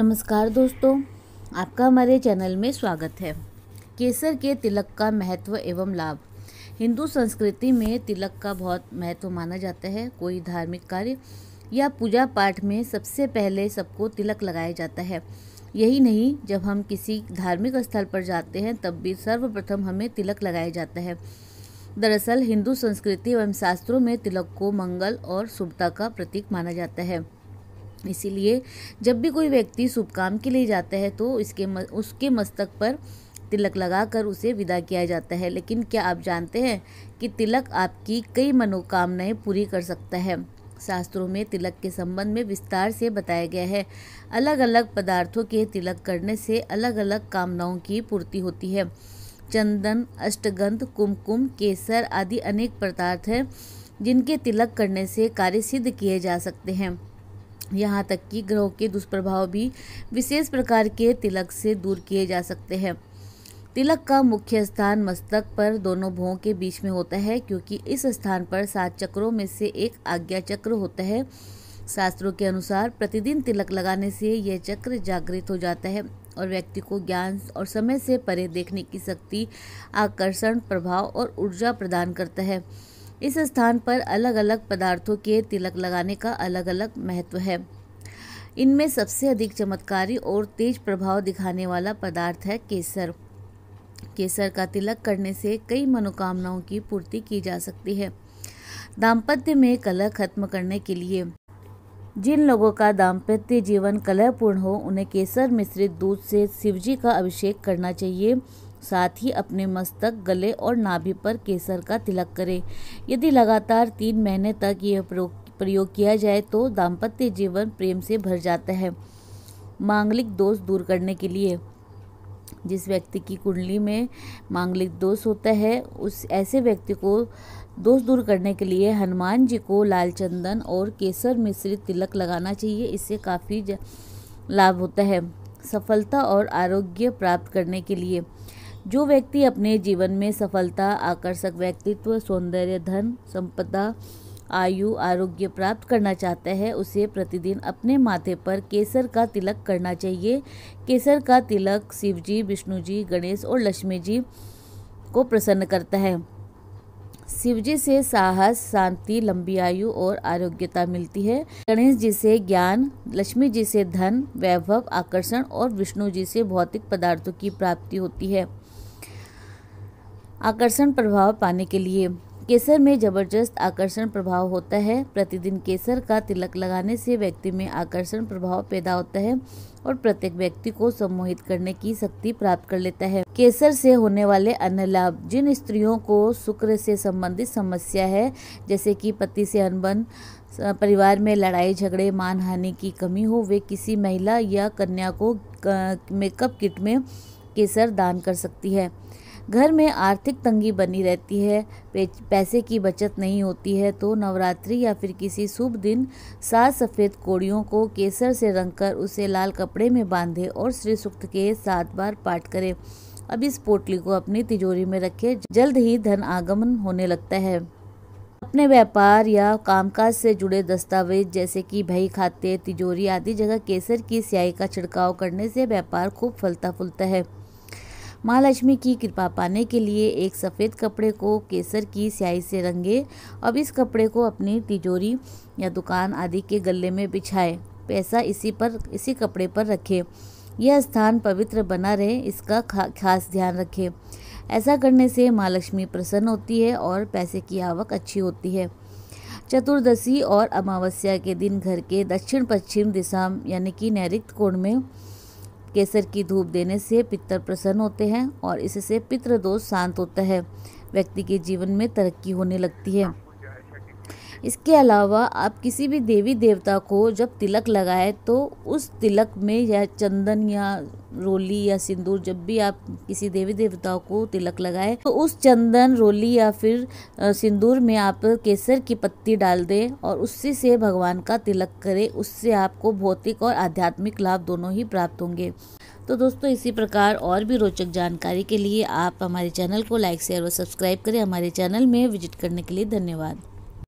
नमस्कार दोस्तों आपका हमारे चैनल में स्वागत है केसर के तिलक का महत्व एवं लाभ हिंदू संस्कृति में तिलक का बहुत महत्व माना जाता है कोई धार्मिक कार्य या पूजा पाठ में सबसे पहले सबको तिलक लगाया जाता है यही नहीं जब हम किसी धार्मिक स्थल पर जाते हैं तब भी सर्वप्रथम हमें तिलक लगाया जाता है दरअसल हिंदू संस्कृति एवं शास्त्रों में तिलक को मंगल और शुभता का प्रतीक माना जाता है इसीलिए जब भी कोई व्यक्ति शुभ काम के लिए जाता है तो इसके म, उसके मस्तक पर तिलक लगाकर उसे विदा किया जाता है लेकिन क्या आप जानते हैं कि तिलक आपकी कई मनोकामनाएं पूरी कर सकता है शास्त्रों में तिलक के संबंध में विस्तार से बताया गया है अलग अलग पदार्थों के तिलक करने से अलग अलग कामनाओं की पूर्ति होती है चंदन अष्टगंध कुमकुम केसर आदि अनेक पदार्थ हैं जिनके तिलक करने से कार्य सिद्ध किए जा सकते हैं यहाँ तक कि ग्रहों के दुष्प्रभाव भी विशेष प्रकार के तिलक से दूर किए जा सकते हैं तिलक का मुख्य स्थान मस्तक पर दोनों भवों के बीच में होता है क्योंकि इस स्थान पर सात चक्रों में से एक आज्ञा चक्र होता है शास्त्रों के अनुसार प्रतिदिन तिलक लगाने से यह चक्र जागृत हो जाता है और व्यक्ति को ज्ञान और समय से परे देखने की शक्ति आकर्षण प्रभाव और ऊर्जा प्रदान करता है इस स्थान पर अलग अलग पदार्थों के तिलक लगाने का अलग अलग महत्व है इनमें सबसे अधिक चमत्कारी और तेज प्रभाव दिखाने वाला पदार्थ है केसर केसर का तिलक करने से कई मनोकामनाओं की पूर्ति की जा सकती है दाम्पत्य में कलह खत्म करने के लिए जिन लोगों का दाम्पत्य जीवन कलहपूर्ण हो उन्हें केसर मिश्रित दूध से शिवजी का अभिषेक करना चाहिए साथ ही अपने मस्तक गले और नाभि पर केसर का तिलक करें यदि लगातार तीन महीने तक यह प्रयोग किया जाए तो दाम्पत्य जीवन प्रेम से भर जाता है मांगलिक दोष दूर करने के लिए जिस व्यक्ति की कुंडली में मांगलिक दोष होता है उस ऐसे व्यक्ति को दोष दूर करने के लिए हनुमान जी को लाल चंदन और केसर मिश्रित तिलक लगाना चाहिए इससे काफ़ी लाभ होता है सफलता और आरोग्य प्राप्त करने के लिए जो व्यक्ति अपने जीवन में सफलता आकर्षक व्यक्तित्व सौंदर्य धन संपदा आयु आरोग्य प्राप्त करना चाहता है उसे प्रतिदिन अपने माथे पर केसर का तिलक करना चाहिए केसर का तिलक शिव जी विष्णु जी गणेश और लक्ष्मी जी को प्रसन्न करता है शिव जी से साहस शांति लंबी आयु और आरोग्यता मिलती है गणेश जी से ज्ञान लक्ष्मी जी से धन वैभव आकर्षण और विष्णु जी से भौतिक पदार्थों की प्राप्ति होती है आकर्षण प्रभाव पाने के लिए केसर में जबरदस्त आकर्षण प्रभाव होता है प्रतिदिन केसर का तिलक लगाने से व्यक्ति में आकर्षण प्रभाव पैदा होता है और प्रत्येक व्यक्ति को सम्मोहित करने की शक्ति प्राप्त कर लेता है केसर से होने वाले अन्य लाभ जिन स्त्रियों को शुक्र से संबंधित समस्या है जैसे कि पति से अनबन परिवार में लड़ाई झगड़े मानहानि की कमी हो वे किसी महिला या कन्या को मेकअप किट में केसर दान कर सकती है घर में आर्थिक तंगी बनी रहती है पैसे की बचत नहीं होती है तो नवरात्रि या फिर किसी शुभ दिन सात सफ़ेद कोड़ियों को केसर से रंग कर उसे लाल कपड़े में बांधे और श्री सूक्त के सात बार पाठ करें अब इस पोटली को अपनी तिजोरी में रखें जल्द ही धन आगमन होने लगता है अपने व्यापार या कामकाज से जुड़े दस्तावेज जैसे कि भई खाते तिजोरी आदि जगह केसर की स्याही का छिड़काव करने से व्यापार खूब फलता फूलता है माँ लक्ष्मी की कृपा पाने के लिए एक सफ़ेद कपड़े को केसर की स्याही से रंगे अब इस कपड़े को अपनी तिजोरी या दुकान आदि के गले में बिछाए पैसा इसी पर इसी कपड़े पर रखें यह स्थान पवित्र बना रहे इसका खा, खास ध्यान रखें ऐसा करने से माँ लक्ष्मी प्रसन्न होती है और पैसे की आवक अच्छी होती है चतुर्दशी और अमावस्या के दिन घर के दक्षिण पश्चिम दिशा यानी कि नैऋत्य कोण में केसर की धूप देने से पितर प्रसन्न होते हैं और इससे पितृ दोष शांत होता है व्यक्ति के जीवन में तरक्की होने लगती है इसके अलावा आप किसी भी देवी देवता को जब तिलक लगाए तो उस तिलक में या चंदन या रोली या सिंदूर जब भी आप किसी देवी देवताओं को तिलक लगाए तो उस चंदन रोली या फिर सिंदूर में आप केसर की पत्ती डाल दें और उससे से भगवान का तिलक करें उससे आपको भौतिक और आध्यात्मिक लाभ दोनों ही प्राप्त होंगे तो दोस्तों इसी प्रकार और भी रोचक जानकारी के लिए आप हमारे चैनल को लाइक शेयर और सब्सक्राइब करें हमारे चैनल में विजिट करने के लिए धन्यवाद